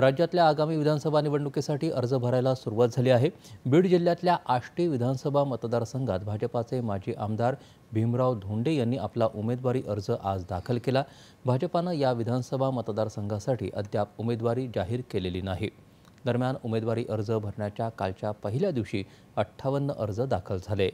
राज्यातल्या आगामी विधानसभा निवडणुकीसाठी अर्ज भरायला सुरुवात झाली आहे बीड जिल्ह्यातल्या आष्टी विधानसभा मतदारसंघात भाजपाचे माजी आमदार भीमराव धोंडे यांनी आपला उमेदवारी अर्ज आज दाखल केला भाजपानं या विधानसभा मतदारसंघासाठी अद्याप उमेदवारी जाहीर केलेली नाही दरम्यान उमेदवारी अर्ज भरण्याच्या कालच्या पहिल्या दिवशी अठ्ठावन्न अर्ज दाखल झाले